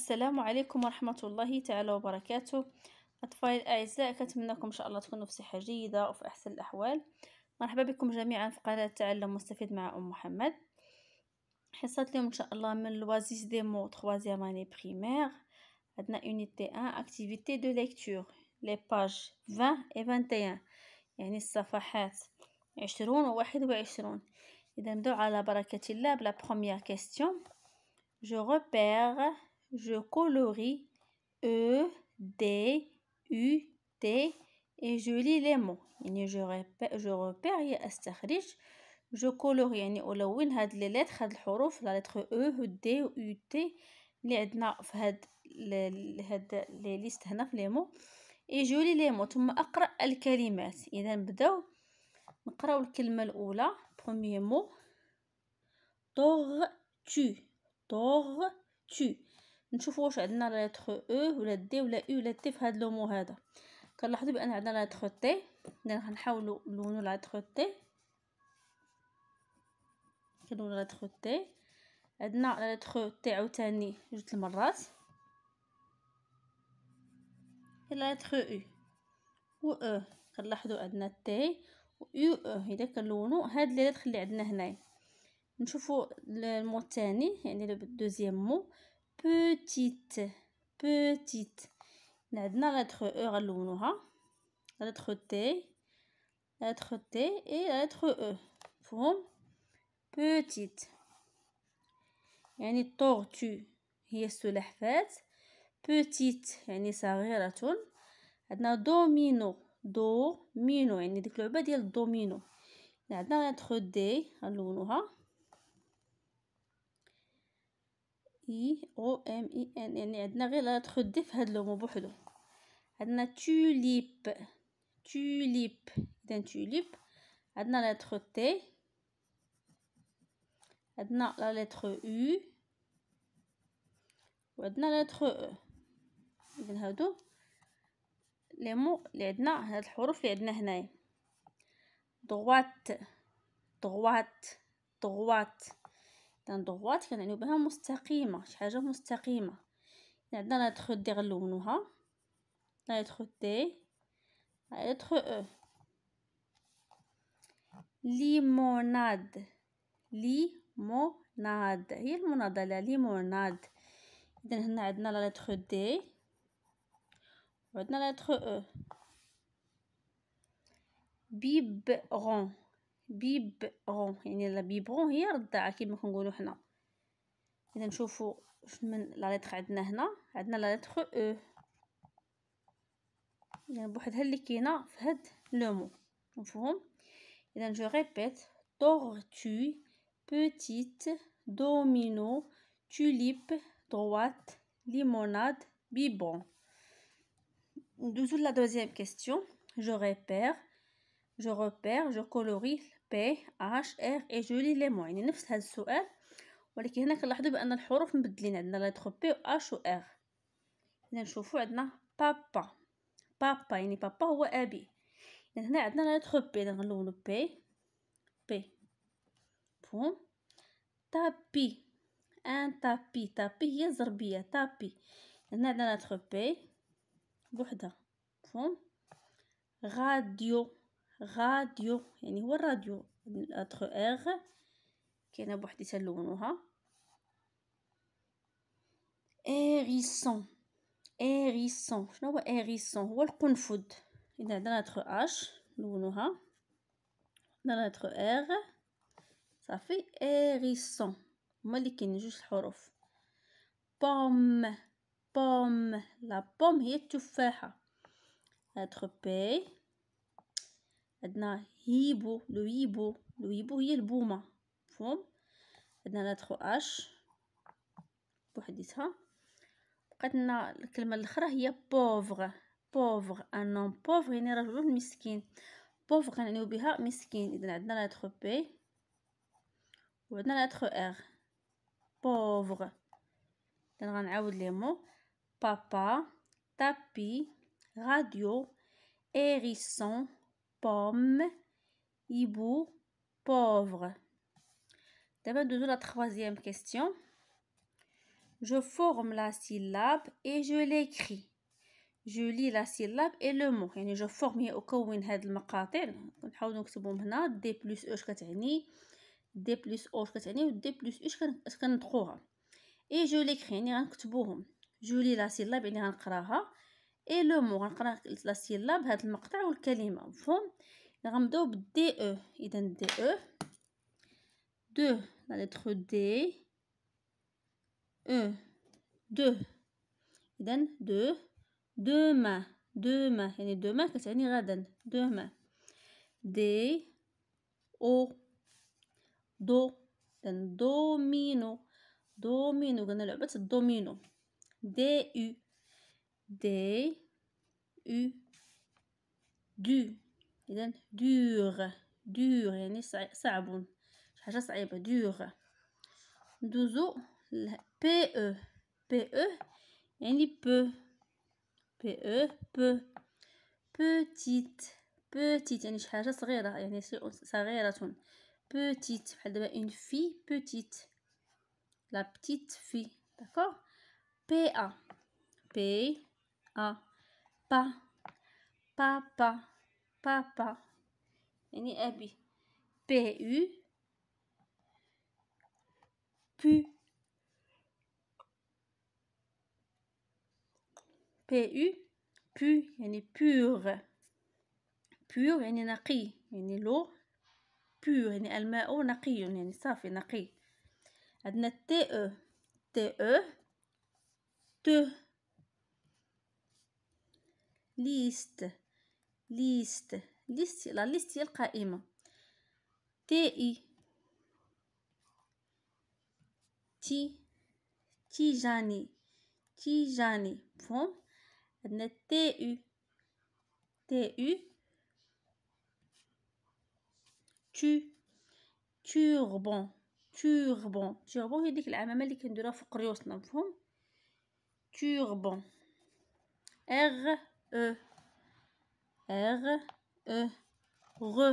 السلام عليكم ورحمة الله تعالى وبركاته أطفال الأعزاء كنتمنىكم إن شاء الله تكونوا في صحة جيدة وفي أحسن الأحوال مرحبا بكم جميعا في قناة تعلم مستفيد مع أم محمد حصة اليوم إن شاء الله من لوازيس دي مو تخوازيام أني بريمير عندنا يونيتي أن أكتيفيتي دو ليكتور لي باج 20 و 21 يعني الصفحات 20 و 21 إذا نبداو على بركة الله بلا بروميير كيستيون Je repère je colorie E, D, U, T et je lis les mots يعني je repère, je repère يا je colorie يعني ألون هاد لي لتر هاد الحروف لا لتر E و D و U T اللي عندنا في هاد ل... هاد لي ليست هنا في لي مو اي لي مو ثم اقرا الكلمات اذا نبداو نقراو الكلمه الاولى بروميير مو طوغ تو طوغ تو نشوفوا واش عندنا لا لتر او e ولا دي ولا او ولا تي في هاد لومو هذا كنلاحظوا بان عندنا لا لتر تي اذا غنحاولوا نلونوا لا لتر تي كنلونوا لا لتر تي عندنا لا لتر تي عاوتاني جوج المرات لا لتر او e و او e. كنلاحظوا عندنا تي و او اذا كنلونوا هاد لي لتر اللي عندنا هنايا نشوفوا المو الثاني يعني لو دوزيام مو petite petite عندنا la lettre E غنلونوها la lettre T la lettre T et la lettre E petite يعني الطورتو la fête, petite يعني petite domino, دومينو une يعني ديك ديال الدومينو عندنا lettre اي او ام اي ان يعني عندنا غير لا دي في هاد لومو بوحدو عندنا توليب توليب اذا توليب عندنا لا لتر تي عندنا لا لتر او وعندنا لا لتر او اذا هادو لي مو اللي عندنا هاد الحروف اللي عندنا هنايا دغوات دغوات دغوات إذن دوغوات كنعنيو بها مستقيمة شي حاجة مستقيمة عندنا لا تخو دي غنلونوها لا تخو دي لا تخو أو ليموناد ليموناد هي المناضلة لا ليموناد اذا هنا عندنا لا تخو دي وعندنا لا تخو أو بيبرون بيبغون يعني لا بيبغون هي رضاعة كيما كنقولو حنا اذا نشوفو من لا ليتر عندنا هنا عندنا لا ليتر او اذا بوحدها اللي كاينه في هاد لو مو مفهوم اذا جو ريبيت tortue petite domino tulipe droite limonade bibon Nous la deuxième question. Je repère, je repère, je colorie بي اش ار اي جولي ليمون يعني نفس هذا السؤال ولكن هنا كنلاحظوا بان الحروف مبدلين عندنا لتر بي و اش و ار هنا نشوفوا عندنا بابا بابا يعني بابا هو ابي يعني هنا عندنا لتر بي اذا بي بي فهم تابي ان تابي تابي هي زربيه تابي هنا عندنا لتر بي بوحدها فهم غاديو غاديو يعني هو الراديو لاتر اغ كاينه بوحديتها تلونوها ايريسون ايريسون شنو هو ايريسون هو القنفد اذا عندنا لاتر اش لونوها عندنا اتر اغ صافي ايريسون هما اللي كاينين جوج الحروف بوم بوم لا بوم هي التفاحه لاتر بي عندنا هيبو لويبو لويبو هي البومة مفهوم عندنا تخو اش بوحديتها بقات لنا الكلمة الاخرى هي بوفغ بوفغ ان اون بوفغ يعني رجل مسكين بوفغ كنعنيو بها مسكين اذا عندنا تخو بي وعندنا تخو ار بوفغ اذا غنعاود لي مو بابا تابي راديو ايريسون pomme, hibou, pauvre. D'abord, nous la troisième question. Je forme la syllabe et je l'écris. Je lis la syllabe et le mot. et je forme au cas où il y a des D plus E, je D plus O, je D plus U, Et je l'écris. je lis la syllabe et je l'écris. اي لو مو غنقرا لا سيلا بهذا المقطع والكلمه مفهوم غنبداو بالدي او e، اذا دي او e، دو لا لتر دي او e، دو اذا دو دوما دوما يعني دوما كتعني غدا دوما دي او دو اذا دومينو دومينو قلنا لعبه الدومينو دي او d u du il est dur dur il est Ça. je Ça. dur p e p e il peu p e peu petite petite ça est cherche sa petite elle une fille petite la petite fille d'accord p a p a. Pa. Papa. Papa. P. U. Pu. P. U. Pu. Yani pur. Pur. Yani Pur. Yani ليست ليست ليست لا ليست هي القائمه تي اي تي تيجاني تيجاني مفهوم عندنا تي تي تي او تو توربون توربون توربون هي ديك العمامه اللي كنديروها فوق ريوسنا مفهوم توربون ار E, R, E, re.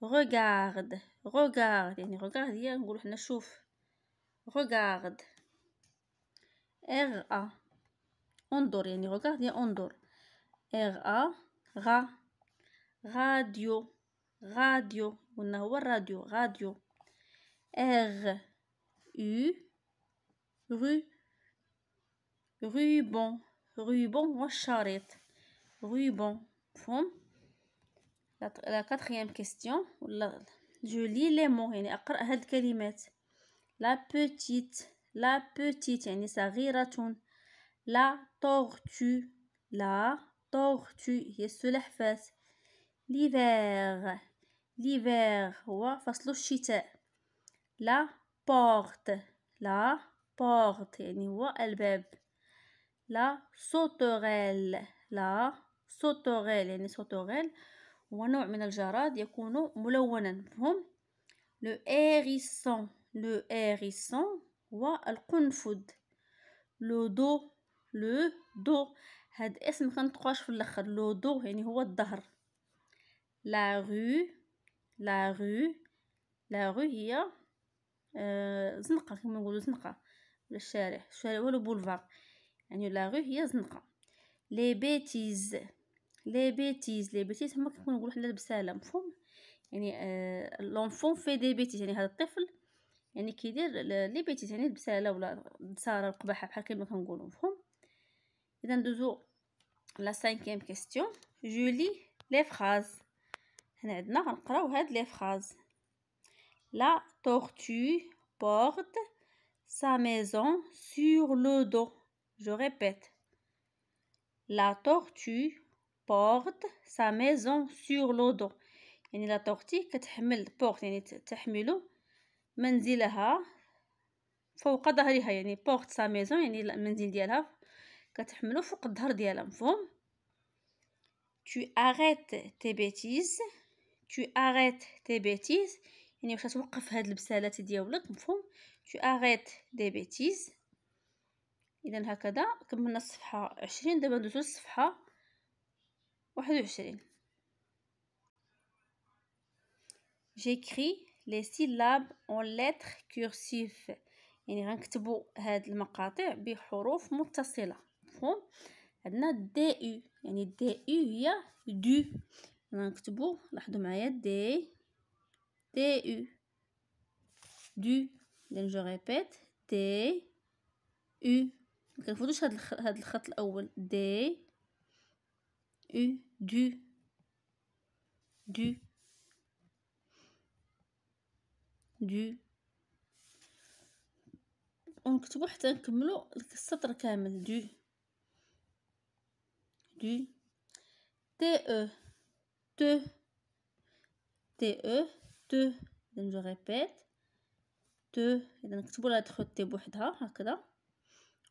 Regarde, regarde. يعني regarde Regarde. R, A. انظر يعني regarde R, A. Ra. Radio. Radio. قلنا radio. Radio. R, U. Rue. Ruban. غيبون والشريط غيبون فهم لا كاتريام كيستيون ولا جو لي لي مو يعني اقرا هاد الكلمات لا بوتيت لا بوتيت يعني صغيرة لا تورتو لا تورتو هي السلحفاة ليفير ليفير هو فصل الشتاء لا بورت لا بورت يعني هو الباب لا سوتوغيل لا سوتوغيل يعني سوتوغيل هو نوع من الجراد يكون ملونا مفهوم لو هيريسون لو هيريسون هو القنفذ لو دو لو دو هاد اسم كنطقوهش في الاخر لو دو يعني هو الظهر لا رو لا رو لا رو هي آه زنقه كما نقولوا زنقه الشارع الشارع ولا بولفار يعني لا غو هي زنقة لي بيتيز لي بيتيز لي بيتيز هما كيكون نقولو حنا البسالة مفهوم يعني آه لونفون في دي بيتيز يعني هذا الطفل يعني كيدير لي بيتيز يعني البسالة ولا الدسارة القباحة بحال كيما كنقولو مفهوم اذا ندوزو لا سانكيام كيستيون جولي لي فراز هنا عندنا غنقراو هاد لي فراز لا تورتو بورد سا ميزون سور لو دو Je répète. La tortue porte sa maison sur le dos. يعني la tortue كتحمل porte يعني porte sa maison يعني المنزل ديالها Tu arrêtes tes bêtises. Tu arrêtes tes bêtises. Tu arrêtes tes bêtises. اذا هكذا كملنا الصفحه عشرين دابا ندوزو للصفحه واحد وعشرين جيكري لي سيلاب اون لتر كورسيف يعني غنكتبو هاد المقاطع بحروف متصله مفهوم عندنا دي او يعني دي او هي دو غنكتبو لاحظوا معايا دي دي او دو دونك جو ريبيت دي U ما كنفوتوش هاد, الخ... هاد الخط الاول دي او دو دو دو ونكتبو حتى نكملو السطر كامل دو دو تي او تو تي او تي جو ريبيت تو اذا نكتبو لا تخو تي بوحدها هكذا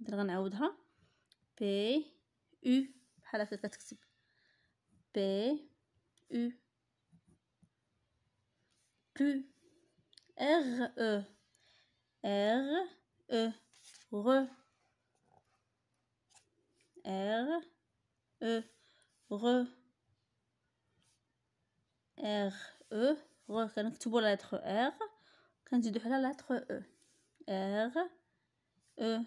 إذا غنعاودها بي أو بحال هكا كتكتب بي أو بو R E R E re R E re R E re كنكتبوا لا لتر R كنزيدوا حنا لا لتر E R E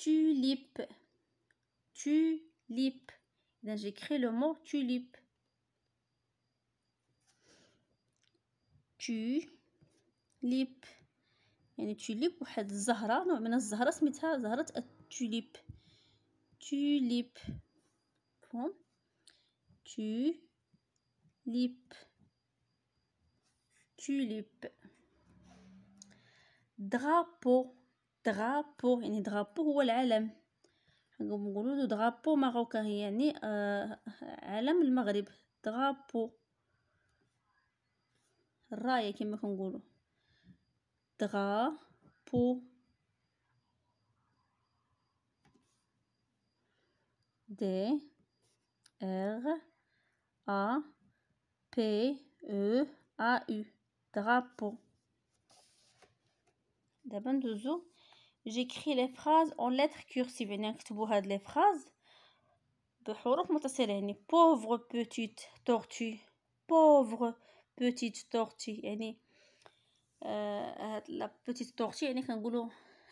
tulipe tulipe eh j'écris le mot tulipe tulipe il y a une tulipe ou une fleur non mais la fleur c'est métaphore fleur de tulipe Tulip. tulipe tulipe drapeau درابو يعني درابو هو العلم نقولوا له درابو ماروكا يعني آه علم المغرب درابو الرايه كما كنقولوا درابو دي ار ا بي او ا او درابو دابا ندوزو j'écris les phrases en lettres cursives يعني نكتبوا هاد les phrases بحروف متصلة يعني pauvre petite tortue pauvre petite tortue يعني هاد لا petite tortue يعني كنقولوا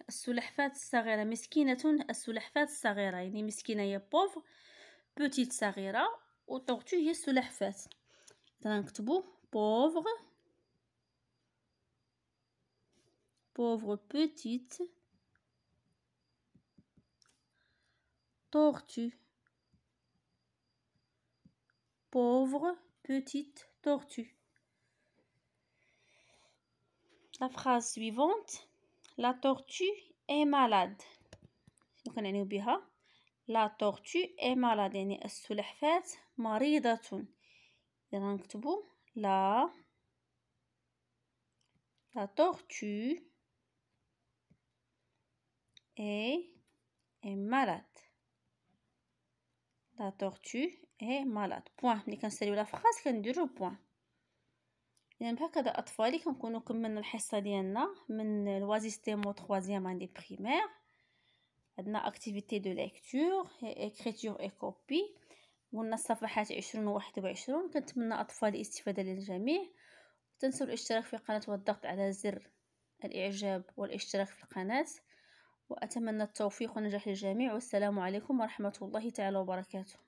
السلحفات الصغيرة مسكينة السلحفات الصغيرة يعني مسكينة هي pauvre petite صغيرة و tortue هي السلحفاة نكتبو pauvre pauvre petite tortue. Pauvre petite tortue. La phrase suivante. La tortue est malade. La tortue est malade. La tortue est malade. لا تورتو هي مالاد بوان ملي كنساليو لا فراس كنديرو بوان اذا يعني بهكذا اطفالي كنكونو كملنا الحصه ديالنا من الوازيستيمو 3 اني بريمير عندنا اكتيفيتي دو ليكتور اكريتور اي كوبي قلنا الصفحات 20 و 21 كنتمنى اطفالي الاستفاده للجميع تنسوا الاشتراك في القناه والضغط على زر الاعجاب والاشتراك في القناه وأتمنى التوفيق ونجاح للجميع والسلام عليكم ورحمة الله تعالى وبركاته